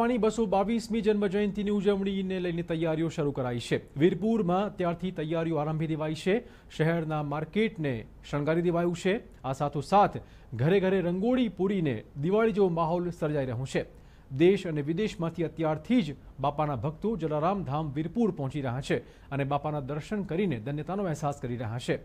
રૂપાણી બસો બાવીસમી જન્મજયંતિની ઉજવણીને લઈને તૈયારીઓ શરૂ કરાઈ છે વીરપુરમાં ત્યારથી તૈયારીઓ આરંભી દેવાઈ છે શહેરના માર્કેટને શણગારી દેવાયું છે આ સાથોસાથ ઘરે ઘરે રંગોળી પૂરીને દિવાળી જેવો માહોલ સર્જાઈ રહ્યો છે દેશ અને વિદેશમાંથી અત્યારથી જ બાપાના ભક્તો જલારામ ધામ વીરપુર પહોંચી રહ્યા છે અને બાપાના દર્શન કરીને ધન્યતાનો અહેસાસ કરી રહ્યા છે